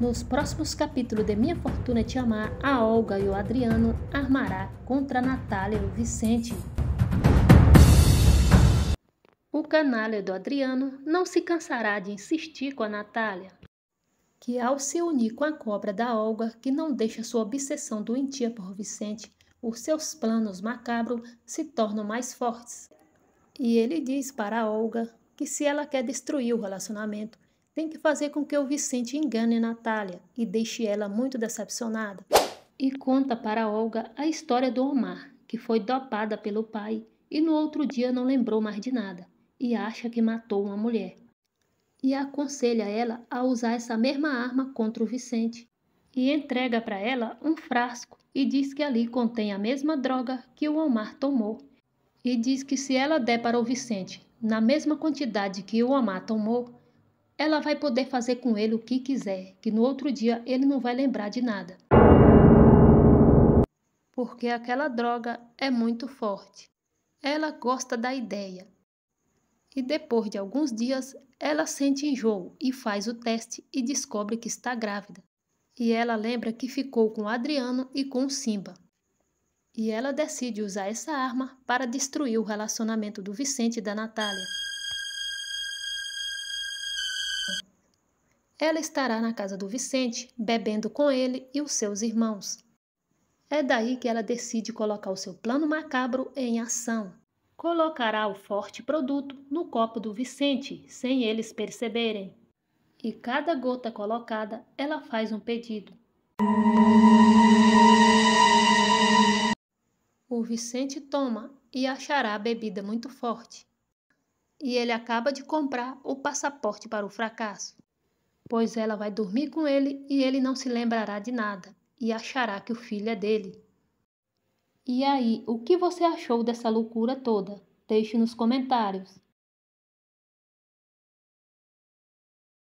Nos próximos capítulos de Minha Fortuna Te Amar, a Olga e o Adriano armará contra a Natália e o Vicente. O canalha do Adriano não se cansará de insistir com a Natália, que ao se unir com a cobra da Olga, que não deixa sua obsessão doentia por Vicente, os seus planos macabros se tornam mais fortes. E ele diz para a Olga que se ela quer destruir o relacionamento, tem que fazer com que o Vicente engane Natália e deixe ela muito decepcionada. E conta para Olga a história do Omar, que foi dopada pelo pai e no outro dia não lembrou mais de nada e acha que matou uma mulher. E aconselha ela a usar essa mesma arma contra o Vicente e entrega para ela um frasco e diz que ali contém a mesma droga que o Omar tomou. E diz que se ela der para o Vicente na mesma quantidade que o Omar tomou, ela vai poder fazer com ele o que quiser, que no outro dia ele não vai lembrar de nada. Porque aquela droga é muito forte. Ela gosta da ideia. E depois de alguns dias, ela sente enjoo e faz o teste e descobre que está grávida. E ela lembra que ficou com Adriano e com Simba. E ela decide usar essa arma para destruir o relacionamento do Vicente e da Natália. ela estará na casa do Vicente, bebendo com ele e os seus irmãos. É daí que ela decide colocar o seu plano macabro em ação. Colocará o forte produto no copo do Vicente, sem eles perceberem. E cada gota colocada, ela faz um pedido. O Vicente toma e achará a bebida muito forte. E ele acaba de comprar o passaporte para o fracasso pois ela vai dormir com ele e ele não se lembrará de nada e achará que o filho é dele. E aí, o que você achou dessa loucura toda? Deixe nos comentários.